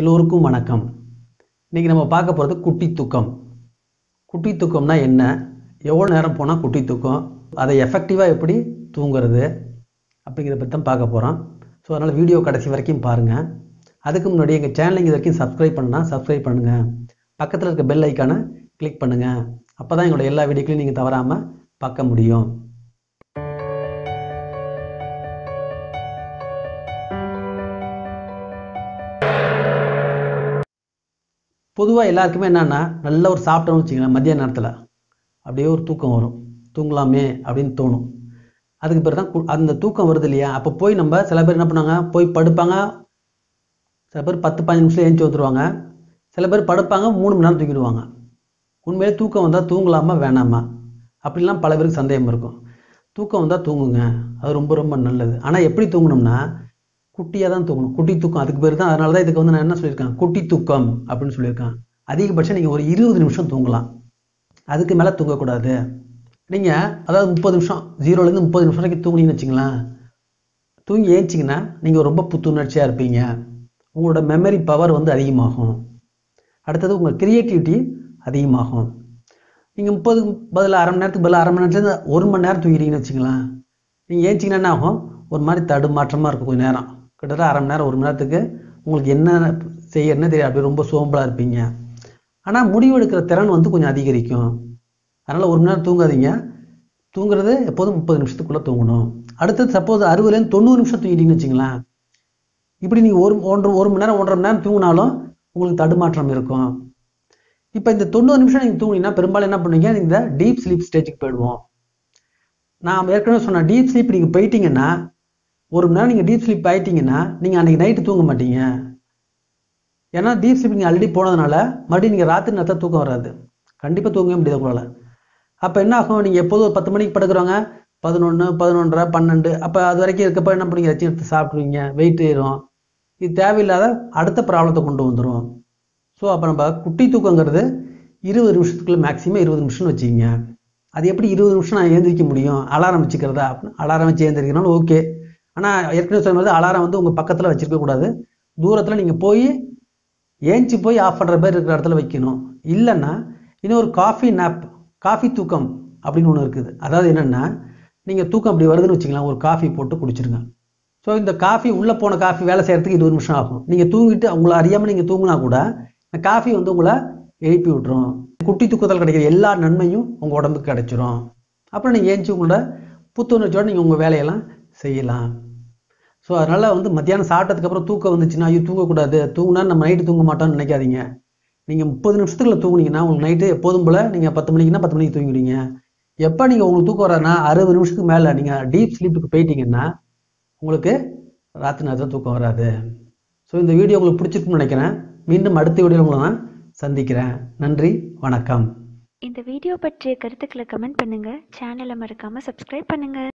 எல்லோருக்கும் வணக்கம் இன்றைக்கி நம்ம பார்க்க போகிறது குட்டி தூக்கம் குட்டி தூக்கம்னா என்ன எவ்வளோ நேரம் போனால் குட்டி தூக்கம் அதை எஃபெக்டிவாக எப்படி தூங்குறது அப்படிங்கிறத பற்றி தான் பார்க்க போகிறோம் ஸோ அதனால் வீடியோ கடைசி வரைக்கும் பாருங்கள் அதுக்கு முன்னாடி எங்கள் சேனலிங் இது வரைக்கும் சப்ஸ்கிரைப் பண்ணால் சப்ஸ்கிரைப் பண்ணுங்கள் பக்கத்தில் இருக்க பெல் ஐக்கானை கிளிக் பண்ணுங்கள் அப்போ தான் எங்களோட எல்லா வீடியோக்களையும் நீங்கள் தவறாமல் பார்க்க முடியும் பொதுவாக எல்லாருக்குமே என்னென்னா நல்ல ஒரு சாப்பிட்டோம்னு வச்சுக்கலாம் மதிய நேரத்தில் அப்படியே ஒரு தூக்கம் வரும் தூங்கலாமே அப்படின்னு தோணும் அதுக்கு பிறகு தான் அந்த தூக்கம் வருது இல்லையா அப்போ போய் நம்ம சில பேர் என்ன பண்ணுவாங்க போய் படுப்பாங்க சில பேர் பத்து பதினஞ்சு நிமிஷம் ஏஞ்சி வந்துடுவாங்க சில பேர் படுப்பாங்க மூணு மணி நேரம் தூங்கிடுவாங்க உண்மையிலே தூக்கம் வந்தால் தூங்கலாமா வேணாமா அப்படிலாம் பல பேருக்கு சந்தேகம் இருக்கும் தூக்கம் வந்தால் தூங்குங்க அது ரொம்ப ரொம்ப நல்லது ஆனால் எப்படி தூங்கணும்னா குட்டியாக தான் தூக்கணும் குட்டி தூக்கம் அதுக்கு பேர் தான் அதனால தான் இதுக்கு வந்து நான் என்ன சொல்லியிருக்கேன் குட்டி தூக்கம் அப்படின்னு சொல்லியிருக்கேன் அதிகபட்சம் நீங்கள் ஒரு இருபது நிமிஷம் தூங்கலாம் அதுக்கு மேலே தூங்கக்கூடாது நீங்கள் அதாவது முப்பது நிமிஷம் ஜீரோலேருந்து முப்பது நிமிஷம் வரைக்கும் தூங்குனீங்கன்னு வச்சுங்களேன் தூங்கி ஏஞ்சிங்கன்னா நீங்கள் ரொம்ப புத்துணர்ச்சியாக இருப்பீங்க உங்களோட மெமரி பவர் வந்து அதிகமாகும் அடுத்தது உங்கள் க்ரியேட்டிவிட்டி அதிகமாகும் நீங்கள் முப்பது பதில் அரை மணி நேரத்துக்கு பதில் அரை மணி நேரத்துலேருந்து ஒரு மணி நேரம் தூங்கிறீங்கன்னு வச்சுங்களேன் நீங்கள் ஏஞ்சிங்கன்னா என்ன ஆகும் ஒரு மாதிரி தடுமாற்றமாக இருக்கும் கொஞ்சம் நேரம் கிட்டத்தட்ட அரை மணி நேரம் ஒரு மணி நேரத்துக்கு உங்களுக்கு என்ன செய்ய என்ன தெரியாது அப்படி ரொம்ப சோம்பலாக இருப்பீங்க ஆனால் முடிவு எடுக்கிற திறன் வந்து கொஞ்சம் அதிகரிக்கும் அதனால் ஒரு மணி நேரம் தூங்காதீங்க தூங்குறது எப்போதும் முப்பது நிமிஷத்துக்குள்ளே தூங்கணும் அடுத்தது சப்போஸ் அறுபதுலேருந்து தொண்ணூறு நிமிஷம் தூங்கிட்டீங்கன்னு வச்சுங்களேன் இப்படி நீங்கள் ஒரு ஒன்றரை ஒரு மணி நேரம் ஒன்றரை மணி நேரம் தூங்கினாலும் உங்களுக்கு தடுமாற்றம் இருக்கும் இப்போ இந்த தொண்ணூறு நிமிஷம் நீங்கள் தூங்கினீங்கன்னா பெரும்பாலும் என்ன பண்ணுவீங்க இந்த டீப் ஸ்லீப் ஸ்டேஜுக்கு போயிடுவோம் நான் ஏற்கனவே சொன்ன டீப் ஸ்லீப் நீங்கள் போயிட்டீங்கன்னா ஒரு மணி நேரம் நீங்கள் டீப் ஸ்லீப் ஆயிட்டீங்கன்னா நீங்கள் அன்றைக்கி நைட்டு தூங்க மாட்டீங்க ஏன்னா டீப் ஸ்லீப் நீங்கள் ஆல்ரெடி போனதுனால மறுபடியும் நீங்கள் ராத்திரி நேரத்தில் தூக்கம் வராது கண்டிப்பாக தூங்கவே முடியாது உங்களால் அப்போ என்ன ஆகும் நீங்கள் எப்போதும் ஒரு பத்து மணிக்கு படுக்கிறவங்க பதினொன்று பதினொன்றரை பன்னெண்டு அப்போ அது வரைக்கும் இருக்கப்போ என்ன பண்ணுங்க ரச்சி எடுத்து சாப்பிடுவீங்க வெயிட் ஏறும் இது தேவையில்லாத அடுத்த ப்ராப்ளத்தை கொண்டு வந்துடும் ஸோ அப்போ நம்ம குட்டி தூக்கங்கிறது இருபது நிமிஷத்துக்குள்ளே மேக்ஸிமம் இருபது நிமிஷம்னு வச்சுக்கிங்க அது எப்படி இருபது நிமிஷம் நான் ஏந்திரிக்க முடியும் அலாரம் வச்சுக்கிறதா அப்படின்னு அலாரம் வச்சு எழுந்திரிக்கிறனால ஓகே ஆனால் ஏற்கனவே சொன்னது அலாரம் வந்து உங்கள் பக்கத்தில் வச்சுருக்கக்கூடாது தூரத்தில் நீங்கள் போய் ஏஞ்சி போய் ஆஃப் பண்ணுற மாதிரி இருக்கிற இடத்துல வைக்கணும் இல்லைன்னா இன்னும் ஒரு காஃபி நாப் காஃபி தூக்கம் அப்படின்னு ஒன்று இருக்குது அதாவது என்னென்னா நீங்கள் தூக்கம் அப்படி வருதுன்னு வச்சுக்கலாம் ஒரு காஃபி போட்டு குடிச்சிருங்க ஸோ இந்த காஃபி உள்ளே போன காஃபி வேலை செய்கிறதுக்கு இருபது நிமிஷம் ஆகும் நீங்கள் தூங்கிட்டு அவங்கள அறியாமல் நீங்கள் தூங்கினா கூட இந்த காஃபி வந்து உங்களை எழுப்பி விட்டுரும் குட்டி தூக்கத்தில் கிடைக்கிற எல்லா நன்மையும் உங்கள் உடம்புக்கு கிடைச்சிரும் அப்புறம் நீங்கள் ஏஞ்சி உங்களோட புத்துணர்ச்சியோடு நீங்கள் உங்கள் வேலையெல்லாம் செய்யலாம் ஸோ அதனால் வந்து மத்தியானம் சாப்பிட்டதுக்கப்புறம் தூக்கம் வந்துச்சுன்னா ஐயோ தூங்கக்கூடாது தூங்கினா நம்ம நைட்டு தூங்க மாட்டோம்னு நினைக்காதீங்க நீங்கள் முப்பது நிமிஷத்துக்குள்ள தூங்குனீங்கன்னா உங்களுக்கு நைட்டு எப்போதும் போல் நீங்கள் பத்து மணிக்குன்னா பத்து மணிக்கு தூங்கிடுவீங்க எப்போ நீங்கள் உங்களுக்கு தூக்கம் வரானா அறுபது நிமிஷத்துக்கு மேலே நீங்கள் டீப் ஸ்லீப்புக்கு போயிட்டீங்கன்னா உங்களுக்கு ராத்திரி நேரத்தில் தூக்கம் வராது ஸோ இந்த வீடியோ உங்களுக்கு பிடிச்சிருக்குன்னு நினைக்கிறேன் மீண்டும் அடுத்த வீடியோ உங்களை நான் சந்திக்கிறேன் நன்றி வணக்கம் இந்த வீடியோ பற்றிய கருத்துக்களை கமெண்ட் பண்ணுங்கள் சேனலை மறக்காமல் சப்ஸ்கிரைப் பண்ணுங்கள்